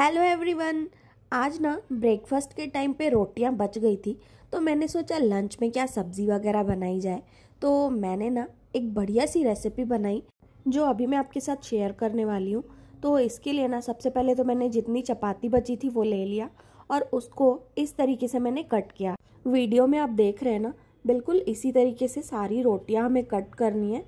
hello everyone आज ना breakfast के टाइम पे रोटियां बच गई थी तो मैंने सोचा लंच में क्या सब्ज़ी वगैरह बनाई जाए तो मैंने ना एक बढ़िया सी रेसिपी बनाई जो अभी मैं आपके साथ शेयर करने वाली हूँ तो इसके लिए ना सबसे पहले तो मैंने जितनी चपाती बची थी वो ले लिया और उसको इस तरीके से मैंने कट किया वीडियो में आप देख रहे हैं ना बिल्कुल इसी तरीके से सारी रोटियां हमें कट करनी है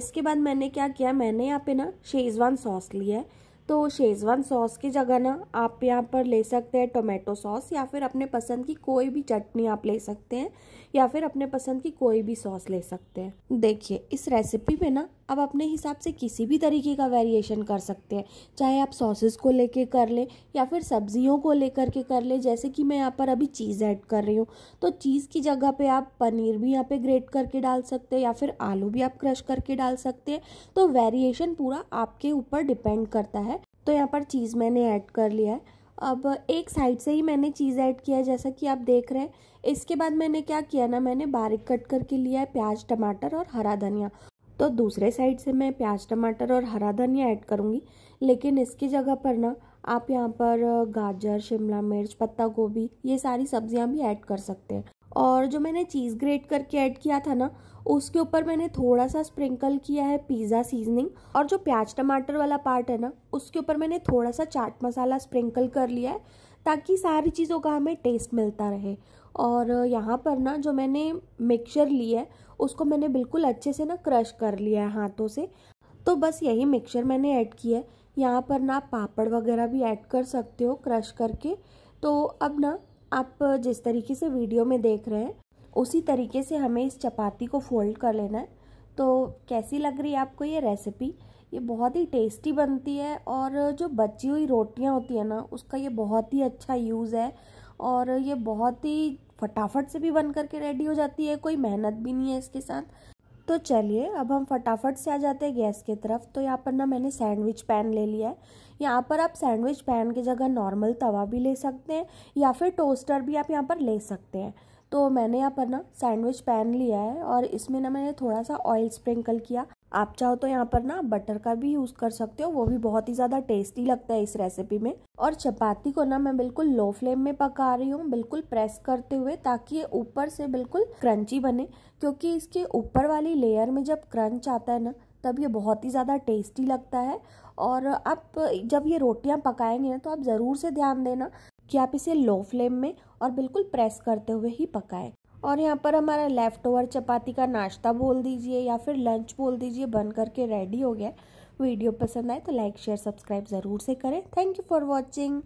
इसके बाद मैंने क्या किया मैंने यहाँ पे ना शेजवान सॉस लिया है तो शेज़वान सॉस की जगह ना आप यहाँ पर ले सकते हैं टोमेटो सॉस या फिर अपने पसंद की कोई भी चटनी आप ले सकते हैं या फिर अपने पसंद की कोई भी सॉस ले सकते हैं देखिए इस रेसिपी में ना आप अपने हिसाब से किसी भी तरीके का वेरिएशन कर सकते हैं चाहे आप सॉसेस को लेके कर लें या फिर सब्जियों को लेकर के कर लें जैसे कि मैं यहाँ पर अभी चीज़ ऐड कर रही हूँ तो चीज़ की जगह पर आप पनीर भी यहाँ पर ग्रेट करके डाल सकते हैं या फिर आलू भी आप क्रश करके डाल सकते हैं तो वेरिएशन पूरा आपके ऊपर डिपेंड करता है है तो यहाँ पर चीज़ मैंने ऐड कर लिया है अब एक साइड से ही मैंने चीज़ ऐड किया है जैसा कि आप देख रहे हैं इसके बाद मैंने क्या किया ना मैंने बारीक कट करके लिया है प्याज टमाटर और हरा धनिया तो दूसरे साइड से मैं प्याज टमाटर और हरा धनिया ऐड करूँगी लेकिन इसकी जगह पर ना आप यहाँ पर गाजर शिमला मिर्च पत्ता गोभी ये सारी सब्जियाँ भी ऐड कर सकते हैं और जो मैंने चीज़ ग्रेट करके ऐड किया था ना उसके ऊपर मैंने थोड़ा सा स्प्रिंकल किया है पिज़्ज़ा सीजनिंग और जो प्याज टमाटर वाला पार्ट है ना उसके ऊपर मैंने थोड़ा सा चाट मसाला स्प्रिंकल कर लिया है ताकि सारी चीज़ों का हमें टेस्ट मिलता रहे और यहाँ पर ना जो मैंने मिक्सचर लिया है उसको मैंने बिल्कुल अच्छे से ना क्रश कर लिया है हाथों से तो बस यही मिक्सचर मैंने ऐड किया है यहाँ पर ना पापड़ वगैरह भी ऐड कर सकते हो क्रश करके तो अब ना आप जिस तरीके से वीडियो में देख रहे हैं उसी तरीके से हमें इस चपाती को फोल्ड कर लेना है तो कैसी लग रही है आपको ये रेसिपी ये बहुत ही टेस्टी बनती है और जो बची हुई रोटियां होती है ना उसका ये बहुत ही अच्छा यूज़ है और ये बहुत ही फटाफट से भी बन करके रेडी हो जाती है कोई मेहनत भी नहीं है इसके साथ तो चलिए अब हम फटाफट से आ जाते हैं गैस की तरफ तो यहाँ पर ना मैंने सैंडविच पैन ले लिया है यहाँ पर आप सैंडविच पैन की जगह नॉर्मल तवा भी ले सकते हैं या फिर टोस्टर भी आप यहाँ पर ले सकते हैं तो मैंने यहाँ पर ना सैंडविच पैन लिया है और इसमें ना मैंने थोड़ा सा ऑयल स्प्रिंकल किया आप चाहो तो यहाँ पर ना बटर का भी यूज़ कर सकते हो वो भी बहुत ही ज़्यादा टेस्टी लगता है इस रेसिपी में और चपाती को ना मैं बिल्कुल लो फ्लेम में पका रही हूँ बिल्कुल प्रेस करते हुए ताकि ये ऊपर से बिल्कुल क्रंची बने क्योंकि इसके ऊपर वाली लेयर में जब क्रंच आता है ना तब ये बहुत ही ज़्यादा टेस्टी लगता है और आप जब ये रोटियाँ पकाएंगे ना तो आप ज़रूर से ध्यान देना कि आप इसे लो फ्लेम में और बिल्कुल प्रेस करते हुए ही पकाएं और यहाँ पर हमारा लेफ़्ट ओवर चपाती का नाश्ता बोल दीजिए या फिर लंच बोल दीजिए बन करके रेडी हो गया वीडियो पसंद आए तो लाइक शेयर सब्सक्राइब ज़रूर से करें थैंक यू फॉर वॉचिंग